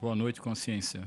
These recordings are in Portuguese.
Boa noite, consciência.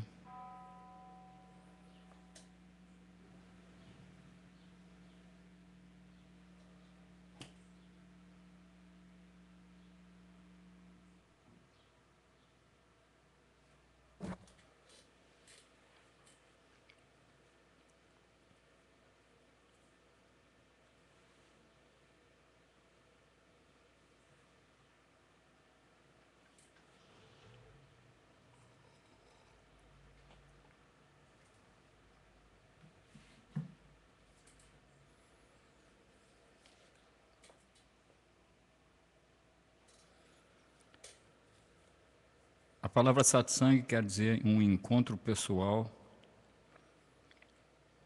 palavra satsang quer dizer um encontro pessoal.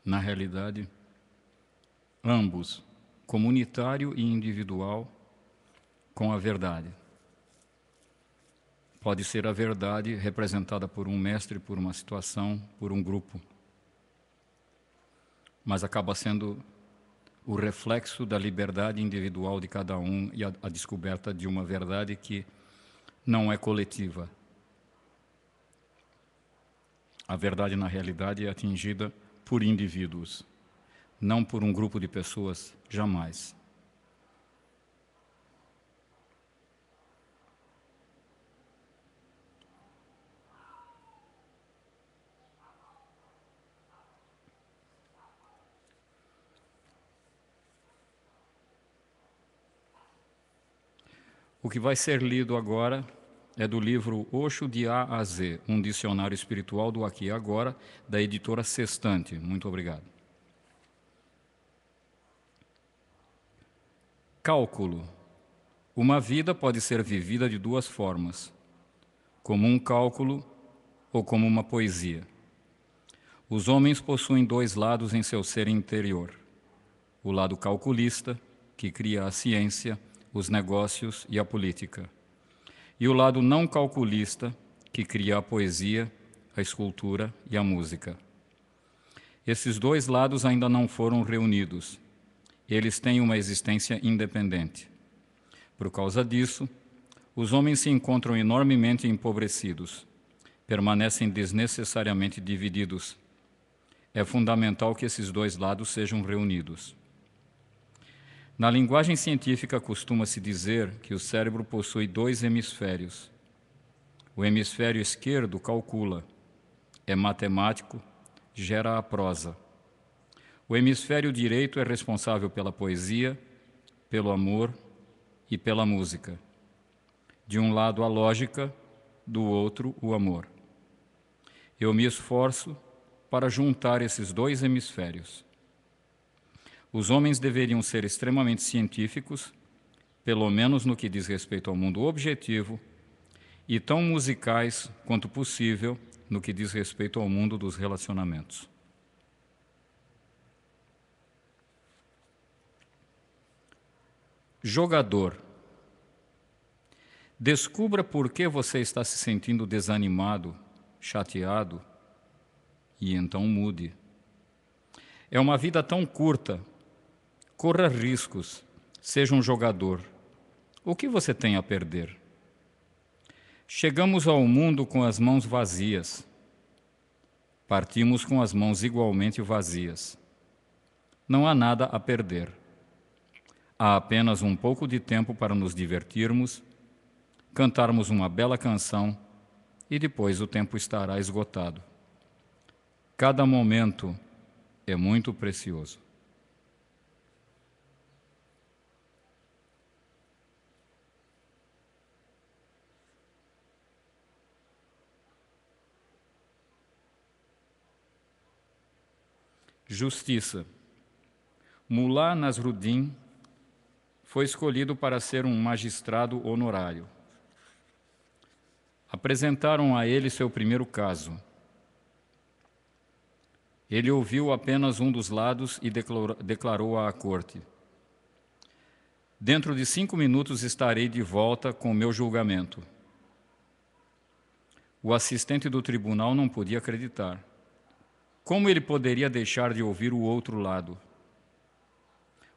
Na realidade, ambos, comunitário e individual, com a verdade. Pode ser a verdade representada por um mestre, por uma situação, por um grupo. Mas acaba sendo o reflexo da liberdade individual de cada um e a, a descoberta de uma verdade que não é coletiva, a verdade, na realidade, é atingida por indivíduos, não por um grupo de pessoas, jamais. O que vai ser lido agora é do livro Oxo de A a Z, um dicionário espiritual do Aqui e Agora, da editora Sextante. Muito obrigado. Cálculo. Uma vida pode ser vivida de duas formas: como um cálculo ou como uma poesia. Os homens possuem dois lados em seu ser interior: o lado calculista, que cria a ciência, os negócios e a política e o lado não calculista, que cria a poesia, a escultura e a música. Esses dois lados ainda não foram reunidos. Eles têm uma existência independente. Por causa disso, os homens se encontram enormemente empobrecidos, permanecem desnecessariamente divididos. É fundamental que esses dois lados sejam reunidos. Na linguagem científica, costuma-se dizer que o cérebro possui dois hemisférios. O hemisfério esquerdo calcula, é matemático, gera a prosa. O hemisfério direito é responsável pela poesia, pelo amor e pela música. De um lado a lógica, do outro o amor. Eu me esforço para juntar esses dois hemisférios. Os homens deveriam ser extremamente científicos, pelo menos no que diz respeito ao mundo objetivo, e tão musicais quanto possível no que diz respeito ao mundo dos relacionamentos. Jogador. Descubra por que você está se sentindo desanimado, chateado, e então mude. É uma vida tão curta corra riscos, seja um jogador. O que você tem a perder? Chegamos ao mundo com as mãos vazias. Partimos com as mãos igualmente vazias. Não há nada a perder. Há apenas um pouco de tempo para nos divertirmos, cantarmos uma bela canção e depois o tempo estará esgotado. Cada momento é muito precioso. Justiça. Mulá Nasruddin foi escolhido para ser um magistrado honorário. Apresentaram a ele seu primeiro caso. Ele ouviu apenas um dos lados e declarou à corte: Dentro de cinco minutos estarei de volta com meu julgamento. O assistente do tribunal não podia acreditar. Como ele poderia deixar de ouvir o outro lado?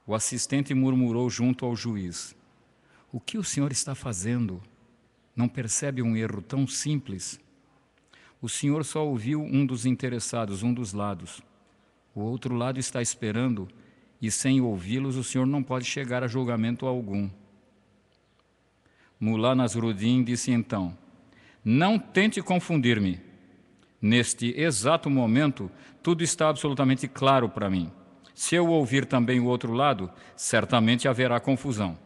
O assistente murmurou junto ao juiz: O que o senhor está fazendo? Não percebe um erro tão simples? O senhor só ouviu um dos interessados, um dos lados. O outro lado está esperando, e sem ouvi-los, o senhor não pode chegar a julgamento algum. Mulá Nasrudin disse então: Não tente confundir-me. Neste exato momento, tudo está absolutamente claro para mim. Se eu ouvir também o outro lado, certamente haverá confusão.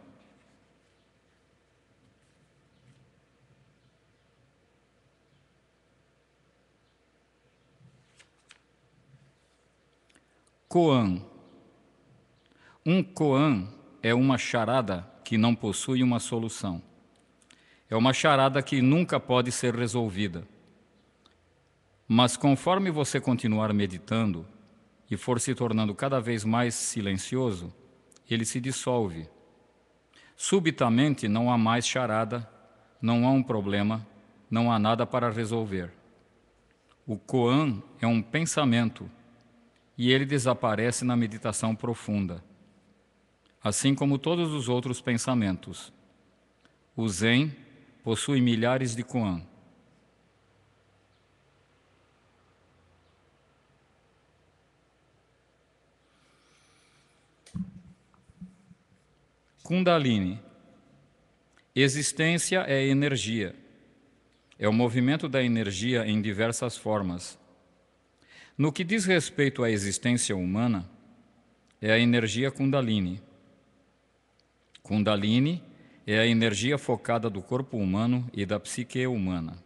Koan. Um koan é uma charada que não possui uma solução. É uma charada que nunca pode ser resolvida. Mas conforme você continuar meditando e for se tornando cada vez mais silencioso, ele se dissolve. Subitamente não há mais charada, não há um problema, não há nada para resolver. O Koan é um pensamento e ele desaparece na meditação profunda, assim como todos os outros pensamentos. O Zen possui milhares de Koan. Kundalini. Existência é energia. É o movimento da energia em diversas formas. No que diz respeito à existência humana, é a energia Kundalini. Kundalini é a energia focada do corpo humano e da psique humana.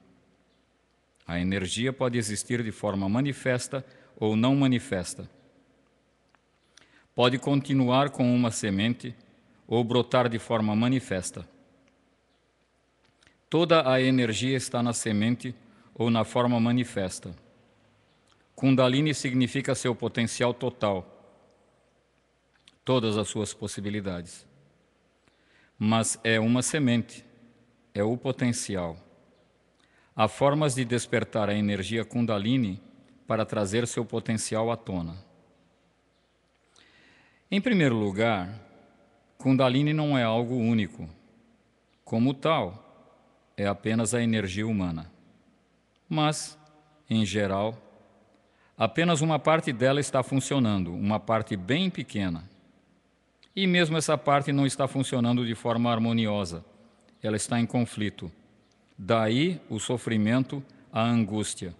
A energia pode existir de forma manifesta ou não manifesta. Pode continuar com uma semente ou brotar de forma manifesta. Toda a energia está na semente ou na forma manifesta. Kundalini significa seu potencial total, todas as suas possibilidades. Mas é uma semente, é o potencial. Há formas de despertar a energia Kundalini para trazer seu potencial à tona. Em primeiro lugar, Kundalini não é algo único. Como tal, é apenas a energia humana. Mas, em geral, apenas uma parte dela está funcionando, uma parte bem pequena. E mesmo essa parte não está funcionando de forma harmoniosa, ela está em conflito. Daí o sofrimento, a angústia.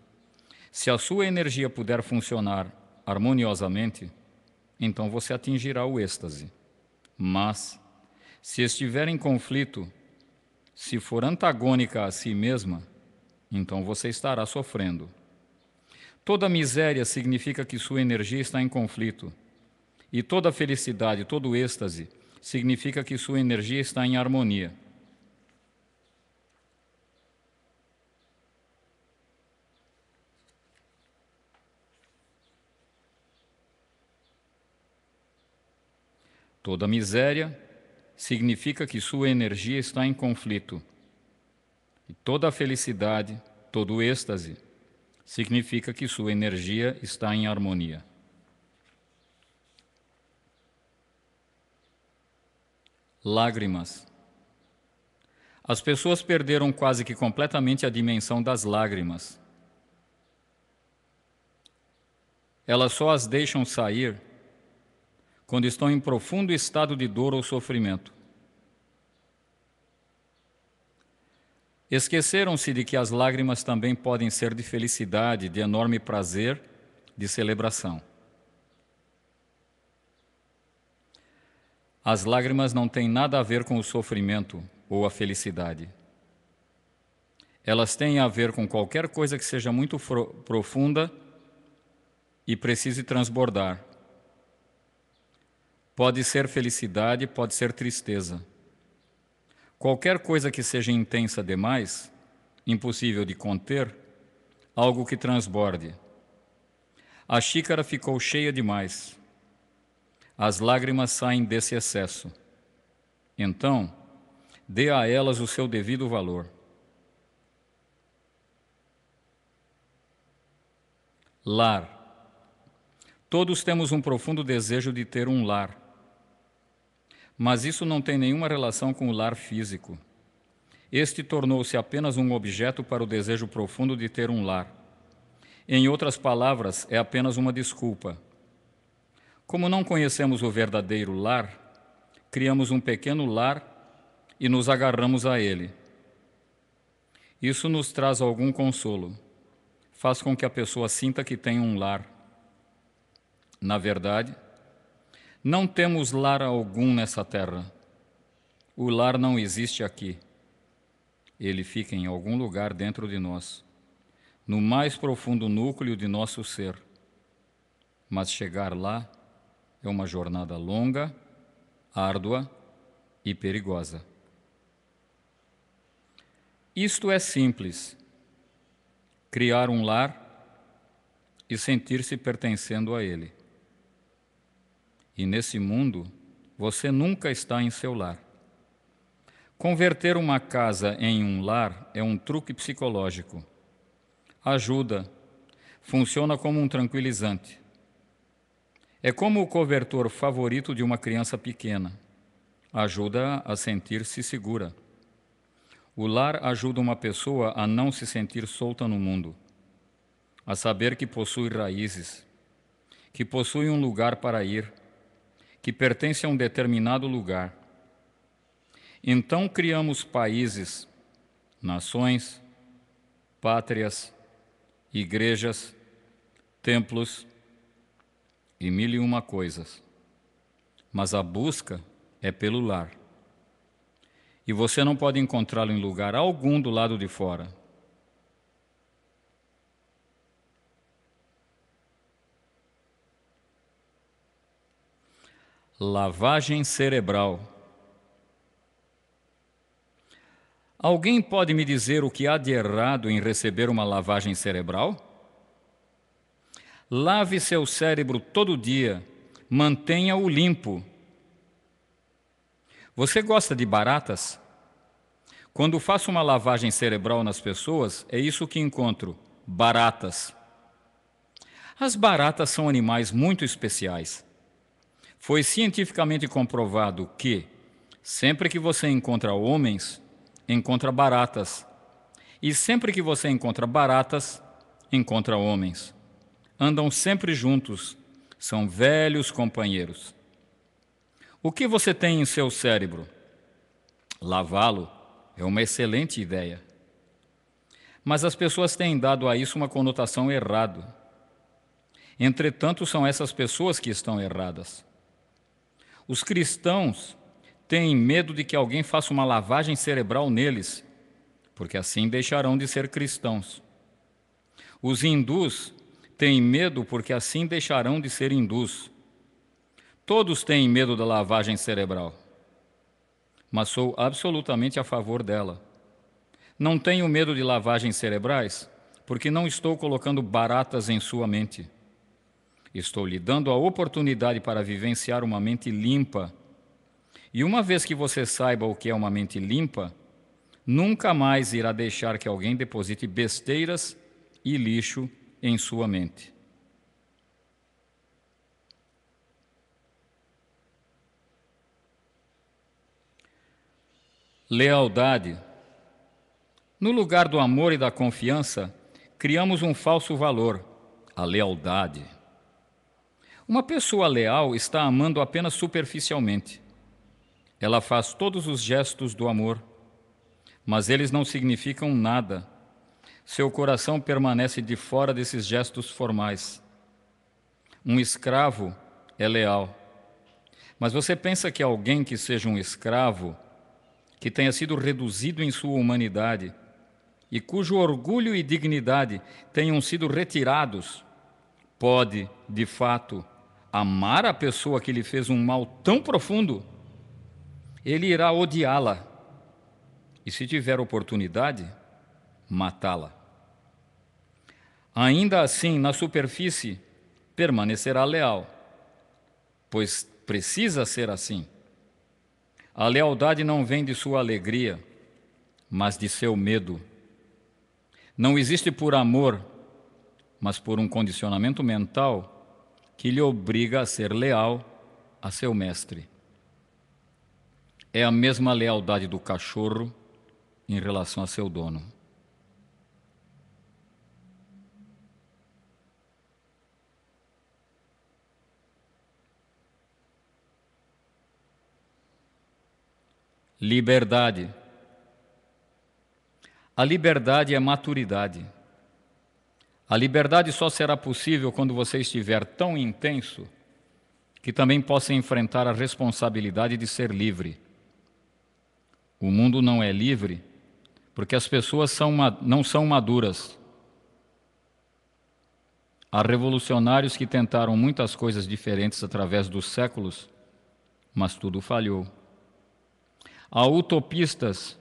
Se a sua energia puder funcionar harmoniosamente, então você atingirá o êxtase. Mas, se estiver em conflito, se for antagônica a si mesma, então você estará sofrendo. Toda miséria significa que sua energia está em conflito, e toda felicidade, todo êxtase, significa que sua energia está em harmonia. Toda miséria significa que sua energia está em conflito. E toda felicidade, todo êxtase, significa que sua energia está em harmonia. Lágrimas. As pessoas perderam quase que completamente a dimensão das lágrimas. Elas só as deixam sair quando estão em profundo estado de dor ou sofrimento. Esqueceram-se de que as lágrimas também podem ser de felicidade, de enorme prazer, de celebração. As lágrimas não têm nada a ver com o sofrimento ou a felicidade. Elas têm a ver com qualquer coisa que seja muito profunda e precise transbordar. Pode ser felicidade, pode ser tristeza. Qualquer coisa que seja intensa demais, impossível de conter, algo que transborde. A xícara ficou cheia demais. As lágrimas saem desse excesso. Então, dê a elas o seu devido valor. Lar. Todos temos um profundo desejo de ter um lar mas isso não tem nenhuma relação com o lar físico. Este tornou-se apenas um objeto para o desejo profundo de ter um lar. Em outras palavras, é apenas uma desculpa. Como não conhecemos o verdadeiro lar, criamos um pequeno lar e nos agarramos a ele. Isso nos traz algum consolo. Faz com que a pessoa sinta que tem um lar. Na verdade, não temos lar algum nessa terra. O lar não existe aqui. Ele fica em algum lugar dentro de nós, no mais profundo núcleo de nosso ser. Mas chegar lá é uma jornada longa, árdua e perigosa. Isto é simples: criar um lar e sentir-se pertencendo a ele. E nesse mundo, você nunca está em seu lar. Converter uma casa em um lar é um truque psicológico. Ajuda, funciona como um tranquilizante. É como o cobertor favorito de uma criança pequena. Ajuda a sentir-se segura. O lar ajuda uma pessoa a não se sentir solta no mundo, a saber que possui raízes, que possui um lugar para ir que pertence a um determinado lugar. Então criamos países, nações, pátrias, igrejas, templos e mil e uma coisas. Mas a busca é pelo lar. E você não pode encontrá-lo em lugar algum do lado de fora. Lavagem cerebral. Alguém pode me dizer o que há de errado em receber uma lavagem cerebral? Lave seu cérebro todo dia, mantenha-o limpo. Você gosta de baratas? Quando faço uma lavagem cerebral nas pessoas, é isso que encontro: baratas. As baratas são animais muito especiais. Foi cientificamente comprovado que, sempre que você encontra homens, encontra baratas. E sempre que você encontra baratas, encontra homens. Andam sempre juntos, são velhos companheiros. O que você tem em seu cérebro? Lavá-lo é uma excelente ideia. Mas as pessoas têm dado a isso uma conotação errada. Entretanto, são essas pessoas que estão erradas. Os cristãos têm medo de que alguém faça uma lavagem cerebral neles, porque assim deixarão de ser cristãos. Os hindus têm medo porque assim deixarão de ser hindus. Todos têm medo da lavagem cerebral, mas sou absolutamente a favor dela. Não tenho medo de lavagens cerebrais porque não estou colocando baratas em sua mente. Estou lhe dando a oportunidade para vivenciar uma mente limpa. E uma vez que você saiba o que é uma mente limpa, nunca mais irá deixar que alguém deposite besteiras e lixo em sua mente. Lealdade. No lugar do amor e da confiança, criamos um falso valor, a lealdade. Uma pessoa leal está amando apenas superficialmente. Ela faz todos os gestos do amor, mas eles não significam nada. Seu coração permanece de fora desses gestos formais. Um escravo é leal. Mas você pensa que alguém que seja um escravo, que tenha sido reduzido em sua humanidade e cujo orgulho e dignidade tenham sido retirados, pode, de fato, amar a pessoa que lhe fez um mal tão profundo, ele irá odiá-la e, se tiver oportunidade, matá-la. Ainda assim, na superfície, permanecerá leal, pois precisa ser assim. A lealdade não vem de sua alegria, mas de seu medo. Não existe por amor, mas por um condicionamento mental que lhe obriga a ser leal a seu mestre. É a mesma lealdade do cachorro em relação a seu dono. Liberdade. A liberdade é maturidade. A liberdade só será possível quando você estiver tão intenso que também possa enfrentar a responsabilidade de ser livre. O mundo não é livre porque as pessoas são, não são maduras. Há revolucionários que tentaram muitas coisas diferentes através dos séculos, mas tudo falhou. Há utopistas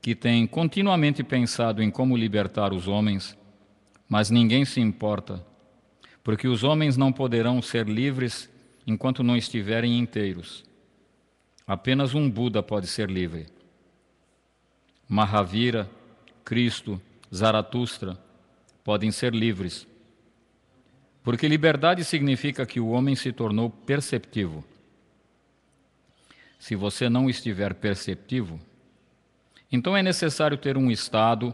que têm continuamente pensado em como libertar os homens mas ninguém se importa, porque os homens não poderão ser livres enquanto não estiverem inteiros. Apenas um Buda pode ser livre. Mahavira, Cristo, Zaratustra podem ser livres. Porque liberdade significa que o homem se tornou perceptivo. Se você não estiver perceptivo, então é necessário ter um Estado,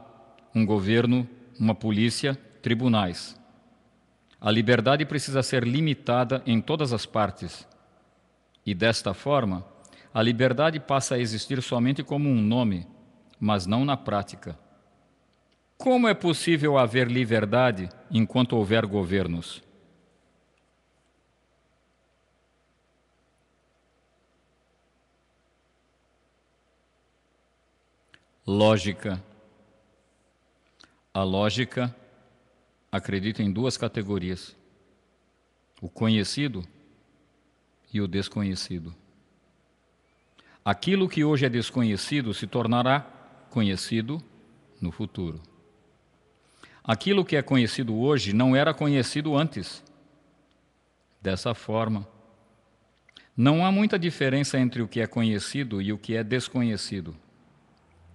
um governo uma polícia, tribunais. A liberdade precisa ser limitada em todas as partes. E desta forma, a liberdade passa a existir somente como um nome, mas não na prática. Como é possível haver liberdade enquanto houver governos? Lógica a lógica acredita em duas categorias: o conhecido e o desconhecido. Aquilo que hoje é desconhecido se tornará conhecido no futuro. Aquilo que é conhecido hoje não era conhecido antes. Dessa forma, não há muita diferença entre o que é conhecido e o que é desconhecido.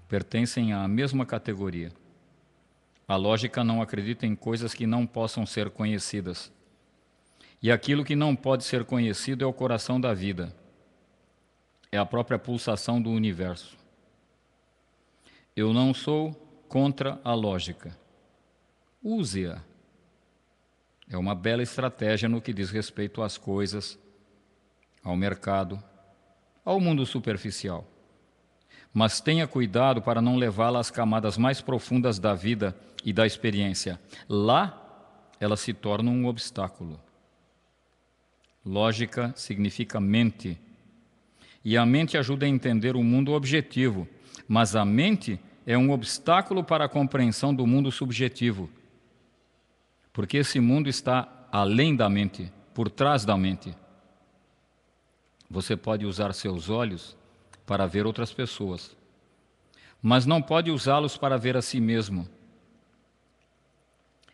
Pertencem à mesma categoria. A lógica não acredita em coisas que não possam ser conhecidas. E aquilo que não pode ser conhecido é o coração da vida, é a própria pulsação do universo. Eu não sou contra a lógica. Use-a. É uma bela estratégia no que diz respeito às coisas, ao mercado, ao mundo superficial mas tenha cuidado para não levá-la às camadas mais profundas da vida e da experiência. Lá, ela se torna um obstáculo. Lógica significa mente. E a mente ajuda a entender o mundo objetivo, mas a mente é um obstáculo para a compreensão do mundo subjetivo. Porque esse mundo está além da mente, por trás da mente. Você pode usar seus olhos para ver outras pessoas, mas não pode usá-los para ver a si mesmo.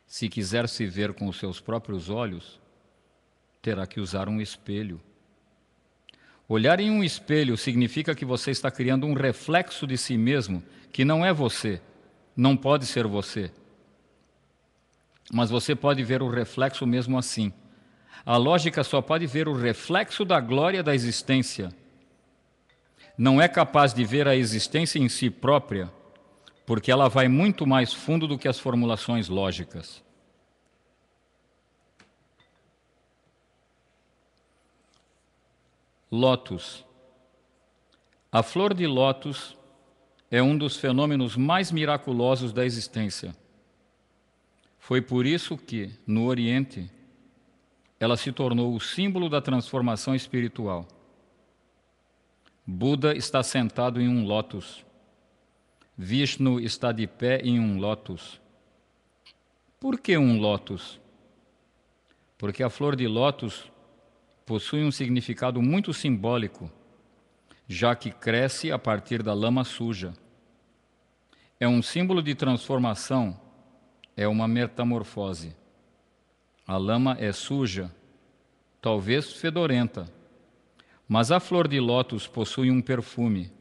Se quiser se ver com os seus próprios olhos, terá que usar um espelho. Olhar em um espelho significa que você está criando um reflexo de si mesmo que não é você, não pode ser você. Mas você pode ver o reflexo mesmo assim. A lógica só pode ver o reflexo da glória da existência não é capaz de ver a existência em si própria, porque ela vai muito mais fundo do que as formulações lógicas. Lótus. A flor de lótus é um dos fenômenos mais miraculosos da existência. Foi por isso que, no Oriente, ela se tornou o símbolo da transformação espiritual. Buda está sentado em um lótus. Vishnu está de pé em um lótus. Por que um lótus? Porque a flor de lótus possui um significado muito simbólico, já que cresce a partir da lama suja. É um símbolo de transformação, é uma metamorfose. A lama é suja, talvez fedorenta mas a flor de lótus possui um perfume,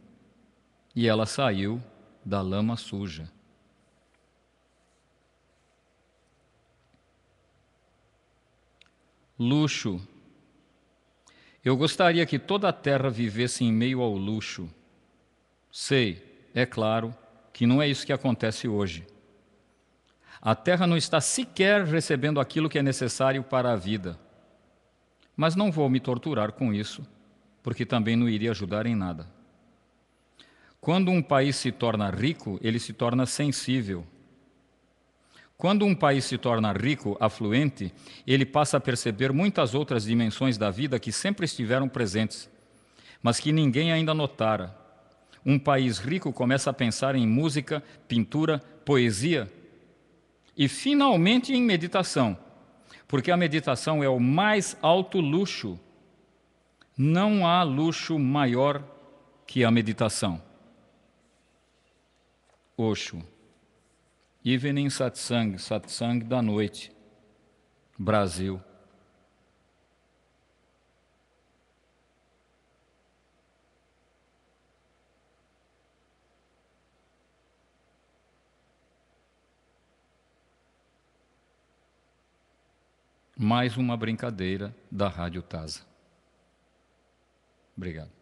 e ela saiu da lama suja. Luxo. Eu gostaria que toda a terra vivesse em meio ao luxo. Sei, é claro, que não é isso que acontece hoje. A terra não está sequer recebendo aquilo que é necessário para a vida. Mas não vou me torturar com isso porque também não iria ajudar em nada. Quando um país se torna rico, ele se torna sensível. Quando um país se torna rico, afluente, ele passa a perceber muitas outras dimensões da vida que sempre estiveram presentes, mas que ninguém ainda notara. Um país rico começa a pensar em música, pintura, poesia e, finalmente, em meditação, porque a meditação é o mais alto luxo não há luxo maior que a meditação. Oxo. Evening Satsang, Satsang da noite, Brasil. mais uma brincadeira da Rádio Taza. Obrigado.